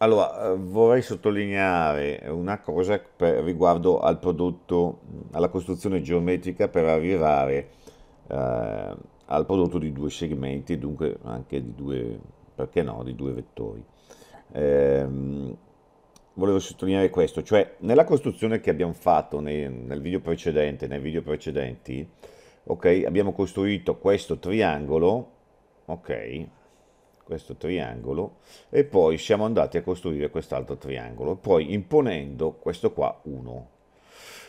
Allora, eh, vorrei sottolineare una cosa per, riguardo al prodotto, alla costruzione geometrica per arrivare eh, al prodotto di due segmenti, dunque anche di due, perché no, di due vettori. Eh, volevo sottolineare questo, cioè nella costruzione che abbiamo fatto nei, nel video precedente, nei video precedenti, ok, abbiamo costruito questo triangolo, ok, questo triangolo e poi siamo andati a costruire quest'altro triangolo poi imponendo questo qua 1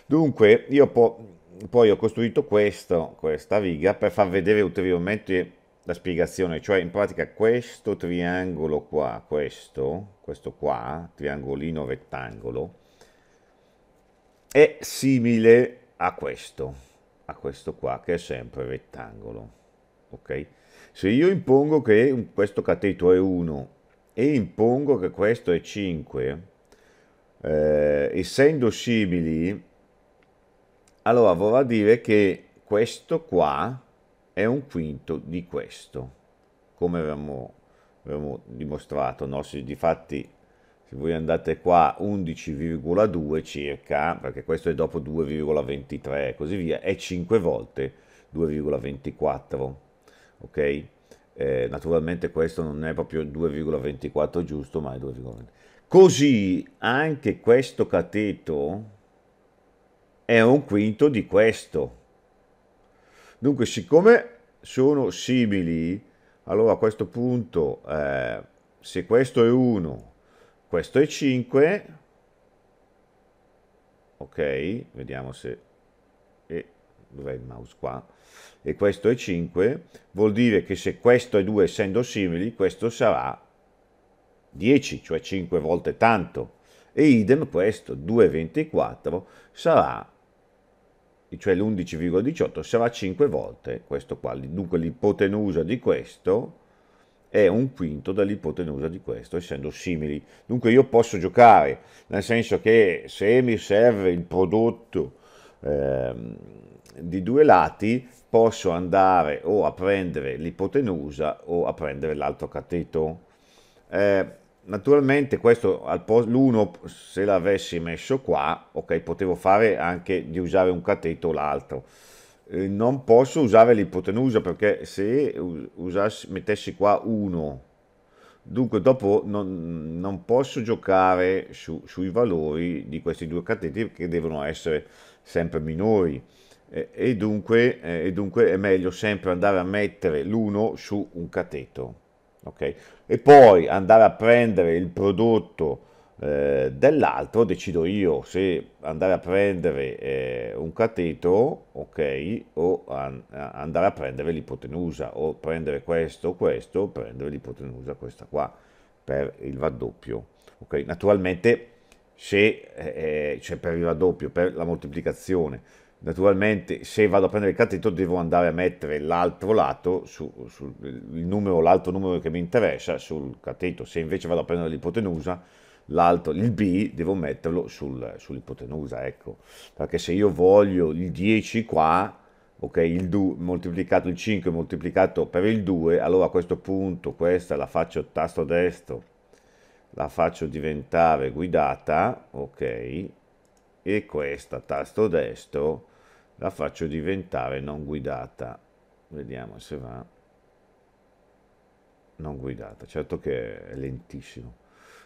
dunque io po poi ho costruito questo, questa riga per far vedere ulteriormente la spiegazione cioè in pratica questo triangolo qua questo questo qua triangolino rettangolo è simile a questo a questo qua che è sempre rettangolo Okay? Se io impongo che questo cateto è 1 e impongo che questo è 5, eh, essendo simili, allora vorrà dire che questo qua è un quinto di questo, come avevamo, avevamo dimostrato. No? Se, difatti, se voi andate qua 11,2 circa, perché questo è dopo 2,23 e così via, è 5 volte 2,24 ok? Eh, naturalmente questo non è proprio 2,24 giusto, ma è 2,24. Così anche questo cateto è un quinto di questo. Dunque, siccome sono simili, allora a questo punto, eh, se questo è 1, questo è 5, ok, vediamo se... E eh, dov'è il mouse qua? e questo è 5, vuol dire che se questo e 2 essendo simili, questo sarà 10, cioè 5 volte tanto. E idem questo, 2,24 sarà, cioè l'11,18 sarà 5 volte questo qua. Dunque l'ipotenusa di questo è un quinto dell'ipotenusa di questo, essendo simili. Dunque io posso giocare, nel senso che se mi serve il prodotto eh, di due lati posso andare o a prendere l'ipotenusa o a prendere l'altro cateto. Eh, naturalmente questo l'uno se l'avessi messo qua, ok, potevo fare anche di usare un cateto o l'altro. Eh, non posso usare l'ipotenusa perché se usassi, mettessi qua uno Dunque, dopo non, non posso giocare su, sui valori di questi due cateti che devono essere sempre minori. Eh, e, dunque, eh, e, dunque, è meglio sempre andare a mettere l'1 su un cateto. Okay? E poi andare a prendere il prodotto eh, dell'altro decido io se andare a prendere eh, un cateto ok o an andare a prendere l'ipotenusa o prendere questo questo prendere l'ipotenusa questa qua per il raddoppio ok naturalmente se eh, eh, cioè per il raddoppio per la moltiplicazione naturalmente se vado a prendere il cateto devo andare a mettere l'altro lato su, su l'altro numero che mi interessa sul cateto se invece vado a prendere l'ipotenusa l'altro, il B, devo metterlo sul, sull'ipotenusa, ecco. Perché se io voglio il 10 qua, ok, il 2 moltiplicato il 5 moltiplicato per il 2, allora a questo punto questa la faccio tasto destro, la faccio diventare guidata, ok, e questa tasto destro la faccio diventare non guidata. Vediamo se va. Non guidata, certo che è lentissimo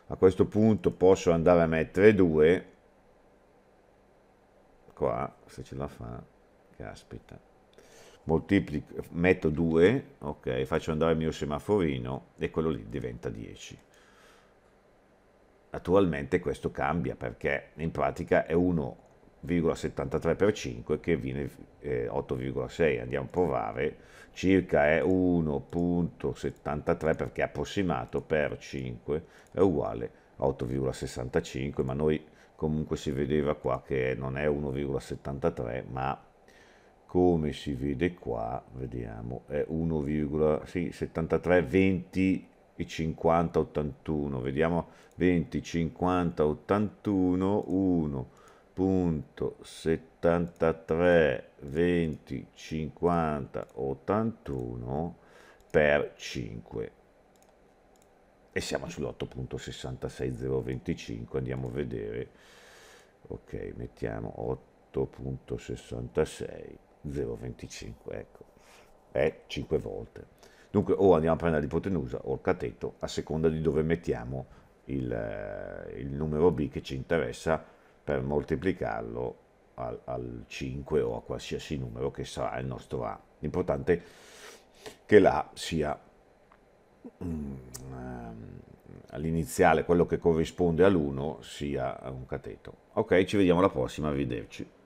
a questo punto posso andare a mettere 2 qua se ce la fa caspita moltiplico metto 2 ok faccio andare il mio semaforino e quello lì diventa 10 naturalmente questo cambia perché in pratica è uno 8,73 per 5 che viene eh, 8,6 andiamo a provare circa è 1.73 perché approssimato per 5 è uguale a 8,65 ma noi comunque si vedeva qua che non è 1,73 ma come si vede qua vediamo è 1,73 sì, 20 e 50 81 vediamo 20 50 81 1 punto 73 20 50 81 per 5 e siamo sull'8.66025 andiamo a vedere ok mettiamo 8.66025 ecco è 5 volte dunque o andiamo a prendere l'ipotenusa o il cateto a seconda di dove mettiamo il, eh, il numero b che ci interessa per moltiplicarlo al, al 5 o a qualsiasi numero che sarà il nostro A. L'importante è che l'A sia mm, ehm, all'iniziale, quello che corrisponde all'1, sia un cateto. Ok, ci vediamo alla prossima, arrivederci.